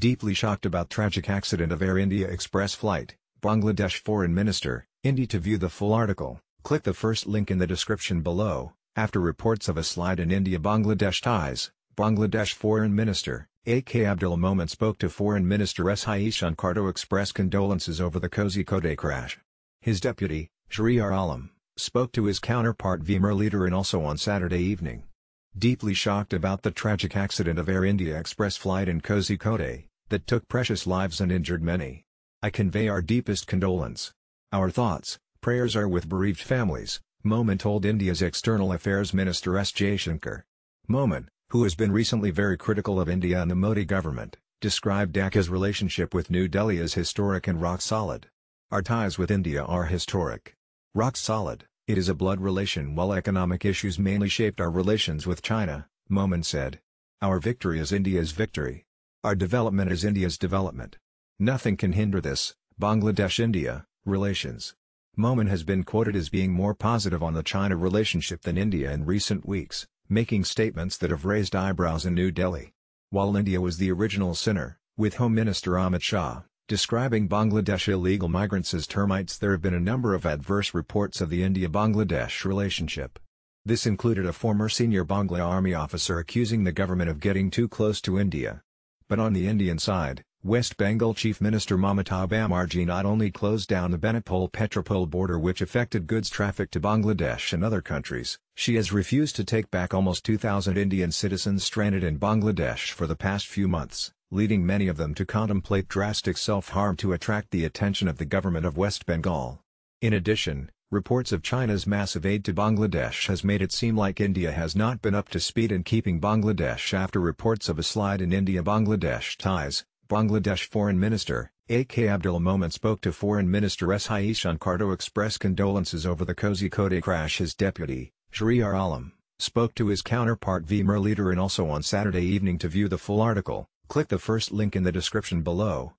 deeply shocked about tragic accident of Air India Express flight, Bangladesh Foreign Minister, Indy to view the full article, click the first link in the description below, after reports of a slide in India-Bangladesh ties, Bangladesh Foreign Minister, A.K. Abdul Momen spoke to Foreign Minister S. to express condolences over the Kozi Kode crash. His deputy, Shriar Alam, spoke to his counterpart Vimer Leader and also on Saturday evening. Deeply shocked about the tragic accident of Air India Express flight in Kozhikode, that took precious lives and injured many. I convey our deepest condolence. Our thoughts, prayers are with bereaved families, Moment told India's External Affairs Minister S. J. Shankar. Moment, who has been recently very critical of India and the Modi government, described Dhaka's relationship with New Delhi as historic and rock-solid. Our ties with India are historic. Rock-solid, it is a blood relation while economic issues mainly shaped our relations with China, Moment said. Our victory is India's victory. Our development is India's development. Nothing can hinder this, Bangladesh-India, relations. Momin has been quoted as being more positive on the China relationship than India in recent weeks, making statements that have raised eyebrows in New Delhi. While India was the original sinner, with Home Minister Amit Shah, describing Bangladesh illegal migrants as termites there have been a number of adverse reports of the India-Bangladesh relationship. This included a former senior Bangla army officer accusing the government of getting too close to India, but on the Indian side, West Bengal Chief Minister Mamata Banerjee not only closed down the Benipol-Petropol border which affected goods traffic to Bangladesh and other countries, she has refused to take back almost 2,000 Indian citizens stranded in Bangladesh for the past few months, leading many of them to contemplate drastic self-harm to attract the attention of the government of West Bengal. In addition, Reports of China's massive aid to Bangladesh has made it seem like India has not been up to speed in keeping Bangladesh after reports of a slide in India-Bangladesh ties, Bangladesh Foreign Minister, A.K. Abdul Momen spoke to Foreign Minister S. Hai Shankar to express condolences over the Cozy Kozhikode crash his deputy, Shriar Alam, spoke to his counterpart V. Murliter and also on Saturday evening to view the full article, click the first link in the description below.